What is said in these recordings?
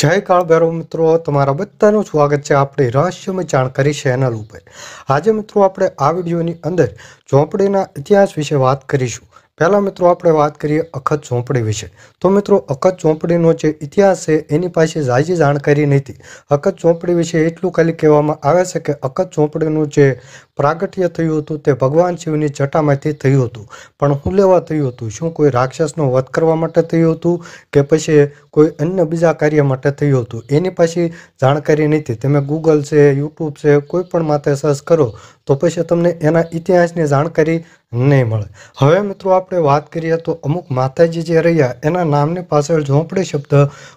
જય કાળ ભૈરવ મિત્રો તમારા બધાનું સ્વાગત છે આપણી રહસ્યમય જાણકારી ચેનલ ઉપર આજે મિત્રો આપણે આ વિડીયોની અંદર ઝોંપડીના ઇતિહાસ વિશે વાત કરીશું પહેલાં મિત્રો આપણે વાત કરીએ અખત ઝોંપડી વિશે તો મિત્રો અખત ઝોંપડીનો જે ઇતિહાસ છે એની પાસે ઝાઝી જાણકારી નથી અખત ઝોંપડી વિશે એટલું ખાલી કહેવામાં આવે છે કે અખત ઝોંપડીનું જે પ્રાગટ્ય થયું હતું તે ભગવાન શિવની જટામાંથી થયું હતું પણ હું લેવા થયું હતું શું કોઈ રાક્ષસનો વધ કરવા માટે થયું હતું કે પછી કોઈ અન્ય બીજા કાર્ય માટે થયું હતું એની પાછી જાણકારી નથી તમે ગૂગલ છે યુટ્યુબ છે કોઈ પણ માટે સર્ચ કરો તો પછી તમને એના ઇતિહાસની જાણકારી નહીં મળે હવે મિત્રો આપણે વાત કરીએ તો અમુક માતાજી જે રહ્યા એના નામની પાછળ ઝોંપડી શબ્દ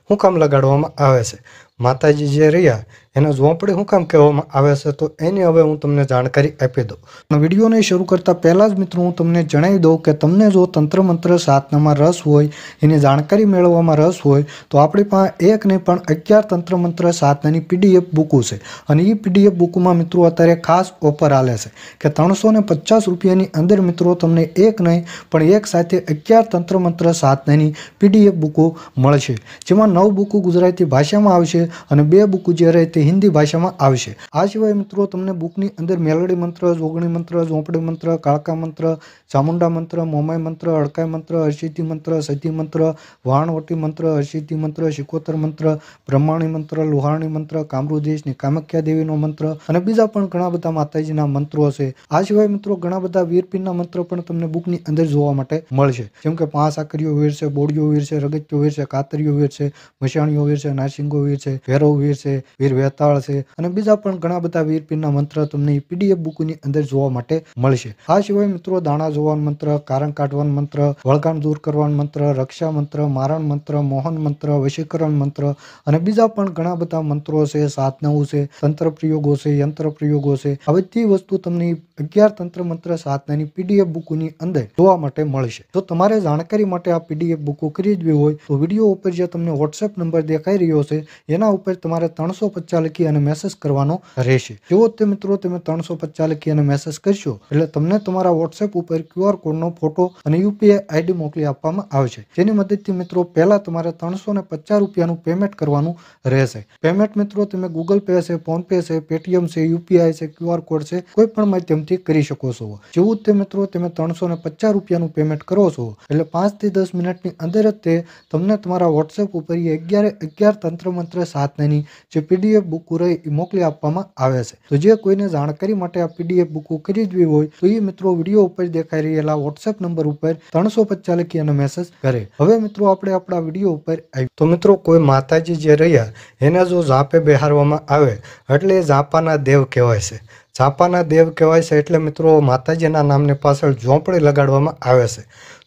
હું કામ લગાડવામાં આવે છે માતાજી જે રહ્યા એને ઝોંપડી શું કામ કહેવામાં આવે છે તો એની હવે હું તમને જાણકારી આપી દઉં વિડીયોને શરૂ કરતાં પહેલાં જ મિત્રો હું તમને જણાવી દઉં કે તમને જો તંત્ર મંત્ર સાધનામાં રસ હોય એની જાણકારી મેળવવામાં રસ હોય તો આપણી પાસે એક નહીં પણ અગિયાર તંત્ર મંત્ર સાધનાની પીડીએફ બુકો છે અને એ પીડીએફ બુકમાં મિત્રો અત્યારે ખાસ ઓફર આલે છે કે ત્રણસો પચાસ રૂપિયાની અંદર મિત્રો તમને એક નહીં પણ એક સાથે અગિયાર તંત્ર મંત્ર સાધનાની પીડીએફ બુકો મળશે જેમાં નવ બુકો ગુજરાતી ભાષામાં આવશે અને બે બુક જ્યારે તે હિન્દી ભાષામાં આવશે આ સિવાય મિત્રો તમને બુકની અંદર મેલડી મંત્ર જોગણી મંત્ર ઝોંપડી મંત્ર કાળકા મંત્ર ચામુંડા મંત્ર મોમાઈ મંત્ર અડકાઈ મંત્ર હર્ષિતિ મંત્ર સતી મંત્ર વાણવટી મંત્ર હર્ષિતિ મંત્ર શિકોતર મંત્ર બ્રહ્માણી મંત્ર લોહાણી મંત્ર કામરુદેશની કામખ્યા દેવીનો મંત્ર અને બીજા પણ ઘણા બધા માતાજીના મંત્રો છે આ સિવાય મિત્રો ઘણા બધા વીરપીરના મંત્ર પણ તમને બુકની અંદર જોવા માટે મળશે જેમ કે પાંચ આકરીઓ વીર છે બોડીઓ વીર છે રગત્યો વીર છે કાતરીઓ વીર છે મશાણીઓ વીર છે નાસિંગો વીર છે છે ભૈરવવીર છે વીર વેતાળ છે અને બીજા પણ ઘણા બધા વીર પીરના મંત્ર તમને પીડીએફ બુકની અંદર જોવા માટે મળશે આ સિવાય મિત્રો દાણા જોવાન મંત્ર કારણ કાઢવાન મંત્ર વળગાણ દૂર કરવાન મંત્ર રક્ષા મંત્ર મારણ મંત્ર મોહન મંત્ર વશીકરણ મંત્ર અને બીજા પણ ઘણા બધા મંત્રો છે સાધનાઓ છે તંત્ર પ્રયોગો છે યંત્ર પ્રયોગો છે હવે તે વસ્તુ તમને અગિયાર તંત્ર મંત્ર સાધનાની પીડીએફ બુકની અંદર જોવા માટે મળશે તો તમારે જાણકારી માટે આ પીડીએફ બુકો ખરીદવી હોય તો વિડીયો ઉપર જે તમને વોટ્સએપ નંબર દેખાઈ રહ્યો છે એના ઉપર તમારે ત્રણસો પચાસ લખી અને મેસેજ કરવાનો રહેશે જેવો તે મિત્રો તમે ત્રણસો પચાસ લખી અને મેસેજ કરશો એટલે તમને તમારા વોટ્સએપ ઉપર ક્યુઆર કોડનો ફોટો અને યુપીઆઈ આઈડી મોકલી આપવામાં આવશે જેની મદદથી મિત્રો પહેલા તમારે ત્રણસો ને પચાસ રૂપિયાનું પેમેન્ટ કરવાનું રહેશે પેમેન્ટ મિત્રો તમે ગૂગલ પે છે ફોનપે છે પેટીએમ છે યુપીઆઈ છે ક્યુઆર કોડ છે કોઈ પણ માધ્યમથી મદદથી કરી શકો છો જેવું તે મિત્રો તમે ત્રણસો ને પચાસ રૂપિયાનું પેમેન્ટ કરો છો એટલે પાંચથી દસ મિનિટની અંદર જ તે તમને તમારા વોટ્સએપ ઉપર એ અગિયારે અગિયાર તંત્રમંત્ર સાથેની જે પીડીએફ બુક રહી એ મોકલી આપવામાં આવે છે તો જે કોઈને જાણકારી માટે આ પીડીએફ બુક ખરીદવી હોય તો એ મિત્રો વિડીયો ઉપર દેખાઈ રહેલા વોટ્સએપ નંબર ઉપર ત્રણસો પચાસ લખી અને મેસેજ કરે હવે મિત્રો આપણે આપણા વિડીયો ઉપર આવી તો મિત્રો કોઈ માતાજી જે રહ્યા એને જો ઝાપે બિહારવામાં આવે એટલે ઝાંપાના દેવ કહેવાય છે છાપાના દેવ કહેવાય છે એટલે મિત્રો માતાજીના નામની પાછળ ઝોંપડી લગાડવામાં આવે છે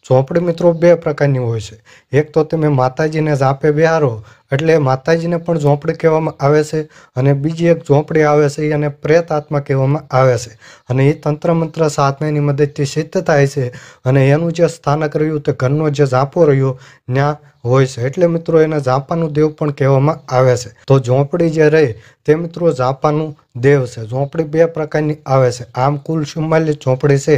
ચોપડી મિત્રો બે પ્રકારની હોય છે એક તો તમે માતાજીને જાપે બિહારો એટલે માતાજીને પણ ઝોંપડી કહેવામાં આવે છે અને બીજી એક ઝોંપડી આવે છે એને પ્રેત આત્મા કહેવામાં આવે છે અને એ તંત્ર મંત્ર સાધનાની મદદથી સિદ્ધ થાય છે અને એનું જે સ્થાનક રહ્યું તે ઘરનો જે ઝાંપો રહ્યો ત્યાં હોય છે એટલે મિત્રો એને ઝાંપાનું દેવ પણ કહેવામાં આવે છે તો ઝોંપડી જે રહે તે મિત્રો ઝાંપાનું દેવ છે ઝોંપડી બે પ્રકારની આવે છે આમ કુલ ચુમ્માલીસ ઝોંપડી છે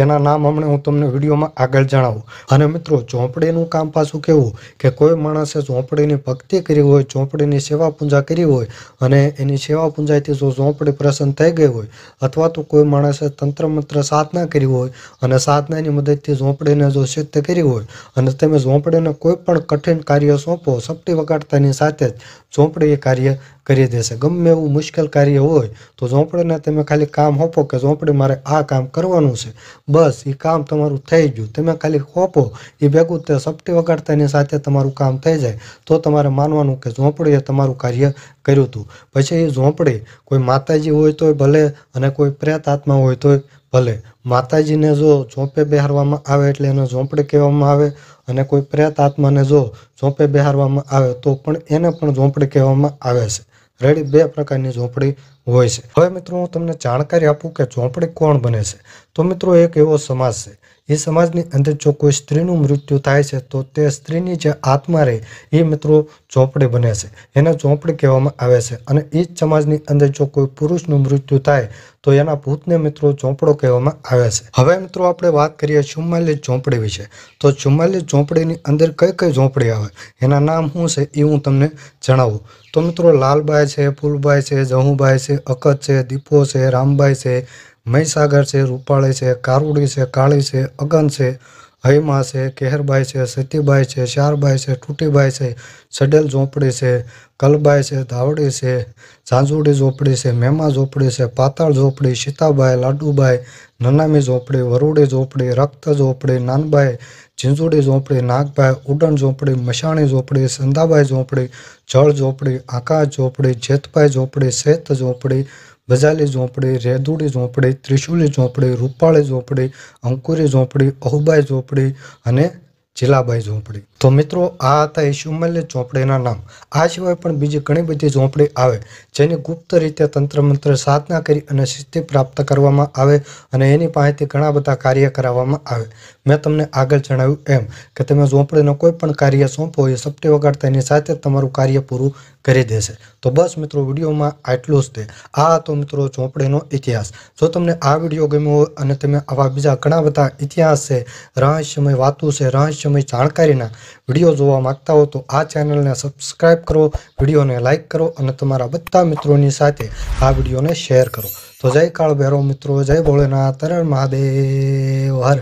જેના નામ હમણાં હું તમને વિડીયોમાં આગળ જણાવું કરાવો અને મિત્રો ચોપડીનું કામ પાછું કેવું કે કોઈ માણસે ચોપડીની ભક્તિ કરી હોય ચોપડીની સેવા પૂજા કરી હોય અને એની સેવા પૂજાથી જો ચોપડી પ્રસન્ન થઈ ગઈ હોય અથવા તો કોઈ માણસે તંત્ર મંત્ર સાધના કરી હોય અને સાધનાની મદદથી ચોપડીને જો સિદ્ધ કરી હોય અને તમે ચોપડીને કોઈ પણ કઠિન કાર્ય સોંપો સપટી વગાડતાની સાથે જ ચોપડી એ કાર્ય કરી દેશે ગમે એવું મુશ્કેલ કાર્ય હોય તો ઝોંપડીને તમે ખાલી કામ હોપો કે ઝોંપડી મારે આ કામ કરવાનું છે બસ એ કામ તમારું થઈ ગયું તમે ખાલી હોપો એ ભેગું તે સપટી વગાડતાની સાથે તમારું કામ થઈ જાય તો તમારે માનવાનું કે ઝોંપડીએ તમારું કાર્ય કર્યું હતું પછી એ ઝોંપડી કોઈ માતાજી હોય તોય ભલે અને કોઈ પ્રેત આત્મા હોય તોય ભલે માતાજીને જો ઝોંપે બિહારવામાં આવે એટલે એને ઝોંપડી કહેવામાં આવે અને કોઈ પ્રેત આત્માને જો ઝોંપે બિહારવામાં આવે તો પણ એને પણ ઝોંપડી કહેવામાં આવે છે રેડી બે પ્રકારની ઝોંપડી હોય છે હવે મિત્રો હું તમને જાણકારી આપું કે ઝોંપડી કોણ બને છે તો મિત્રો એક એવો સમાજ છે એ સમાજની અંદર જો કોઈ સ્ત્રીનું મૃત્યુ થાય છે તો તે સ્ત્રીની જે આત્મા રહે એ મિત્રો ચોપડે બને છે એને ચોપડે કહેવામાં આવે છે અને એ જ સમાજની અંદર જો કોઈ પુરુષનું મૃત્યુ થાય તો એના ભૂતને મિત્રો ચોપડો કહેવામાં આવે છે હવે મિત્રો આપણે વાત કરીએ ચુમ્માલીસ ચોપડી વિશે તો ચુમ્માલીસ ચોપડીની અંદર કઈ કઈ ચોપડી આવે એના નામ શું છે એ હું તમને જણાવું તો મિત્રો લાલબાઈ છે ફૂલબાઈ છે જહુબાઈ છે અકત છે દીપો છે રામભાઈ છે મહીસાગર છે રૂપાળી છે કારુડી છે કાળી છે અગન છે હૈમા છે કેહરબાઈ છે સતીબાઈ છે શારબાઈ છે ટૂટીબાઈ છે સડેલ ઝોંપડી છે કલબાઈ છે ધાવડી છે ઝાંઝુડી ઝોંપડી છે મેમા ઝોંપડી છે પાતાળ ઝોંપડી સીતાબાઈ લાડુબાઈ નનામી ઝોંપડી વરુડી ઝોંપડી રક્ત ઝોંપડી નાનબાઈ ઝીંઝુડી ઝોંપડી નાગભાઈ ઉડન ઝોંપડી મશાણી ઝોંપડી સંધાબાઈ ઝોંપડી જળ ઝોંપડી આકાશ ઝોંપડી જેતભાઈ ઝોંપડી શેત ઝોંપડી ગઝાલી ઝોંપડે રેદુડી ઝોંપડે ત્રિશુલી ઝોંપડે રૂપાળી ઝોંપડે અંકુરી ઝોંપડી અહુબાઈ ઝોંપડી અને જીલાબાઈ ઝોંપડી તો મિત્રો આ હતા ઈશુમલ્ય ચોપડીના નામ આ સિવાય પણ બીજી ઘણી બધી ઝોંપડી આવે જેની ગુપ્ત રીતે તંત્ર મંત્ર સાધના કરી અને સિદ્ધિ પ્રાપ્ત કરવામાં આવે અને એની પાસેથી ઘણા બધા કાર્ય કરાવવામાં આવે મેં તમને આગળ જણાવ્યું એમ કે તમે ઝોંપડીનો કોઈ પણ કાર્ય સોંપો એ સપટી વગાડતા એની સાથે તમારું કાર્ય પૂરું કરી દેશે તો બસ મિત્રો વિડીયોમાં આટલું જ તે આ હતો મિત્રો ચોપડીનો ઇતિહાસ જો તમને આ વિડીયો ગમ્યો હોય અને તમે આવા બીજા ઘણા બધા ઇતિહાસ છે રહસ્યમય વાતો છે રહસ્યમય જાણકારીના વિડીયો જોવા માગતા હો તો આ ચેનલને સબસ્ક્રાઈબ કરો વિડીયોને લાઇક કરો અને તમારા બધા મિત્રોની સાથે આ વિડીયોને શેર કરો તો જય કાળ ભેરો મિત્રો જય ભોળેનાથ હર મહાદેવ હર